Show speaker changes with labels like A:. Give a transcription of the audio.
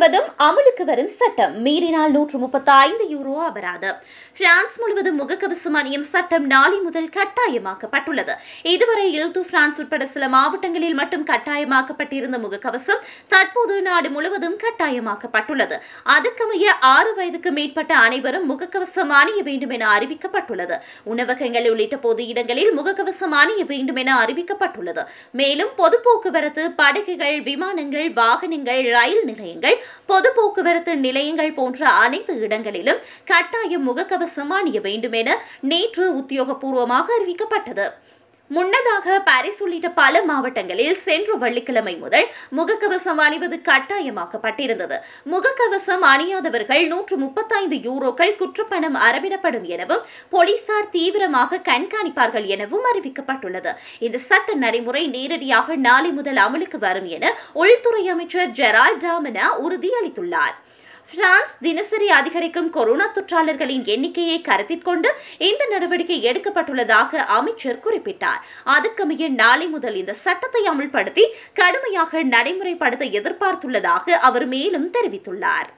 A: முழுவதும் அமலுக்கு வரும் சட்டம் மீறினால் நூற்று முப்பத்தி ஐந்து யூரோ அபராதம் பிரான்ஸ் முழுவதும் முகக்கவசம் அணியும் சட்டம் நாளை முதல் கட்டாயமாக்கப்பட்டுள்ளது இதுவரை இல்து பிரான்ஸ் உட்பட சில மாவட்டங்களில் மட்டும் கட்டாயமாக்கப்பட்டிருந்த முகக்கவசம் தற்போது நாடு முழுவதும் கட்டாயமாக்கப்பட்டுள்ளது அதற்கமைய ஆறு வயதுக்கு மேற்பட்ட அனைவரும் முகக்கவசம் அணிய வேண்டும் என அறிவிக்கப்பட்டுள்ளது உணவகங்கள் உள்ளிட்ட பொது இடங்களில் முகக்கவசம் அணிய வேண்டும் என அறிவிக்கப்பட்டுள்ளது மேலும் பொது போக்குவரத்து படகுகள் விமானங்கள் வாகனங்கள் ரயில் நிலையங்கள் பொது போக்குவரத்து நிலையங்கள் போன்ற அனைத்து இடங்களிலும் கட்டாயம் முகக்கவசம் அணிய வேண்டும் என நேற்று உத்தியோகபூர்வமாக அறிவிக்கப்பட்டது முன்னதாக பாரிஸ் உள்ளிட்ட பல மாவட்டங்களில் சென்று வெள்ளிக்கிழமை முதல் முகக்கவசம் அணிவது கட்டாயமாக்கப்பட்டிருந்தது முகக்கவசம் அணியாதவர்கள் நூற்று முப்பத்தைந்து யூரோக்கள் குற்றப்பணம் அறவிடப்படும் எனவும் போலீசார் தீவிரமாக கண்காணிப்பார்கள் எனவும் அறிவிக்கப்பட்டுள்ளது இந்த சட்ட நடைமுறை நேரடியாக நாளை முதல் அமலுக்கு வரும் என உள்துறை அமைச்சர் ஜெரால் டாமினா உறுதியளித்துள்ளார் பிரான்ஸ் தினசரி அதிகரிக்கும் கொரோனா தொற்றாளர்களின் எண்ணிக்கையை கருத்தில் கொண்டு இந்த நடவடிக்கை எடுக்கப்பட்டுள்ளதாக அமைச்சர் குறிப்பிட்டார் அதற்கமைய நாளை முதல் இந்த சட்டத்தை அமல்படுத்தி கடுமையாக நடைமுறைப்படுத்த எதிர்பார்த்துள்ளதாக அவர் மேலும் தெரிவித்துள்ளார்